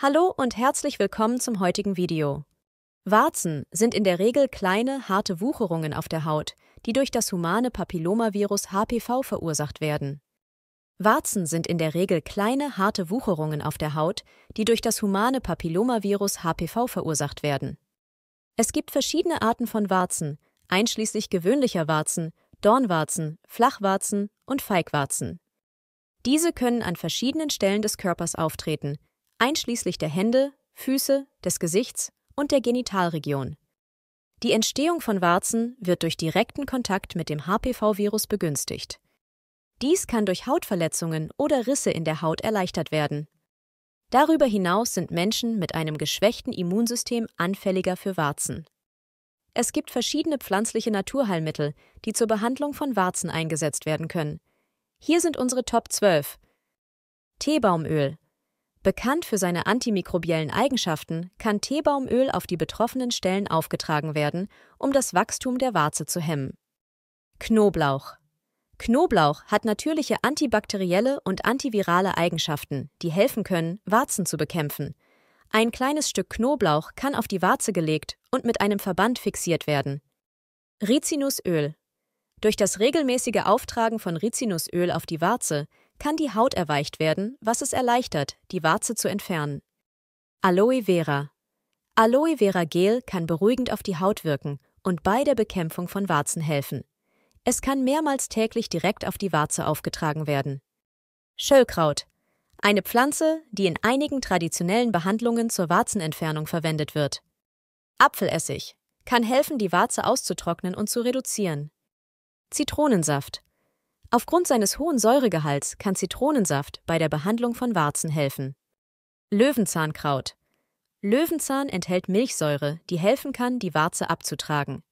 Hallo und herzlich willkommen zum heutigen Video. Warzen sind in der Regel kleine, harte Wucherungen auf der Haut, die durch das humane Papillomavirus HPV verursacht werden. Warzen sind in der Regel kleine, harte Wucherungen auf der Haut, die durch das humane Papillomavirus HPV verursacht werden. Es gibt verschiedene Arten von Warzen, einschließlich gewöhnlicher Warzen, Dornwarzen, Flachwarzen und Feigwarzen. Diese können an verschiedenen Stellen des Körpers auftreten, einschließlich der Hände, Füße, des Gesichts und der Genitalregion. Die Entstehung von Warzen wird durch direkten Kontakt mit dem HPV-Virus begünstigt. Dies kann durch Hautverletzungen oder Risse in der Haut erleichtert werden. Darüber hinaus sind Menschen mit einem geschwächten Immunsystem anfälliger für Warzen. Es gibt verschiedene pflanzliche Naturheilmittel, die zur Behandlung von Warzen eingesetzt werden können. Hier sind unsere Top 12. Teebaumöl Bekannt für seine antimikrobiellen Eigenschaften, kann Teebaumöl auf die betroffenen Stellen aufgetragen werden, um das Wachstum der Warze zu hemmen. Knoblauch. Knoblauch hat natürliche antibakterielle und antivirale Eigenschaften, die helfen können, Warzen zu bekämpfen. Ein kleines Stück Knoblauch kann auf die Warze gelegt und mit einem Verband fixiert werden. Rizinusöl. Durch das regelmäßige Auftragen von Rizinusöl auf die Warze kann die Haut erweicht werden, was es erleichtert, die Warze zu entfernen. Aloe Vera Aloe Vera Gel kann beruhigend auf die Haut wirken und bei der Bekämpfung von Warzen helfen. Es kann mehrmals täglich direkt auf die Warze aufgetragen werden. Schöllkraut eine Pflanze, die in einigen traditionellen Behandlungen zur Warzenentfernung verwendet wird. Apfelessig kann helfen, die Warze auszutrocknen und zu reduzieren. Zitronensaft Aufgrund seines hohen Säuregehalts kann Zitronensaft bei der Behandlung von Warzen helfen. Löwenzahnkraut. Löwenzahn enthält Milchsäure, die helfen kann, die Warze abzutragen.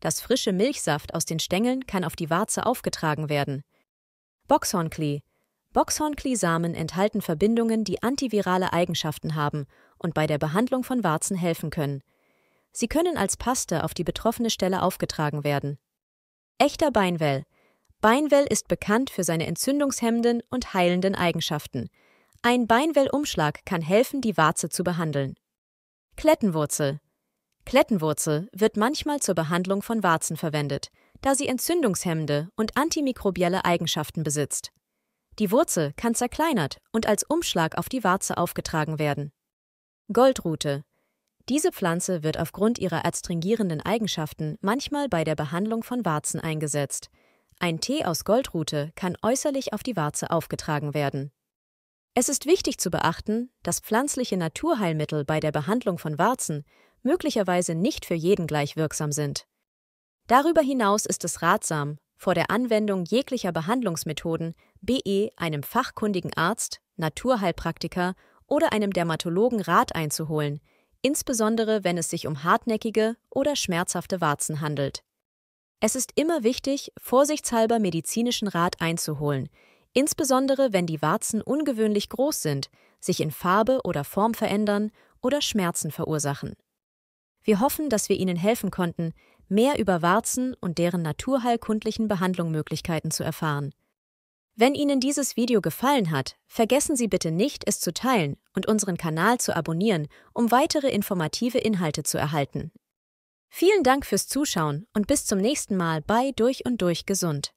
Das frische Milchsaft aus den Stängeln kann auf die Warze aufgetragen werden. Boxhornklee. Boxhornklee-Samen enthalten Verbindungen, die antivirale Eigenschaften haben und bei der Behandlung von Warzen helfen können. Sie können als Paste auf die betroffene Stelle aufgetragen werden. Echter Beinwell. Beinwell ist bekannt für seine entzündungshemmenden und heilenden Eigenschaften. Ein Beinwell-Umschlag kann helfen, die Warze zu behandeln. Klettenwurzel. Klettenwurzel wird manchmal zur Behandlung von Warzen verwendet, da sie entzündungshemmende und antimikrobielle Eigenschaften besitzt. Die Wurzel kann zerkleinert und als Umschlag auf die Warze aufgetragen werden. Goldrute. Diese Pflanze wird aufgrund ihrer adstringierenden Eigenschaften manchmal bei der Behandlung von Warzen eingesetzt – ein Tee aus Goldrute kann äußerlich auf die Warze aufgetragen werden. Es ist wichtig zu beachten, dass pflanzliche Naturheilmittel bei der Behandlung von Warzen möglicherweise nicht für jeden gleich wirksam sind. Darüber hinaus ist es ratsam, vor der Anwendung jeglicher Behandlungsmethoden BE einem fachkundigen Arzt, Naturheilpraktiker oder einem Dermatologen Rat einzuholen, insbesondere wenn es sich um hartnäckige oder schmerzhafte Warzen handelt. Es ist immer wichtig, vorsichtshalber medizinischen Rat einzuholen, insbesondere wenn die Warzen ungewöhnlich groß sind, sich in Farbe oder Form verändern oder Schmerzen verursachen. Wir hoffen, dass wir Ihnen helfen konnten, mehr über Warzen und deren naturheilkundlichen Behandlungsmöglichkeiten zu erfahren. Wenn Ihnen dieses Video gefallen hat, vergessen Sie bitte nicht, es zu teilen und unseren Kanal zu abonnieren, um weitere informative Inhalte zu erhalten. Vielen Dank fürs Zuschauen und bis zum nächsten Mal bei Durch und Durch Gesund.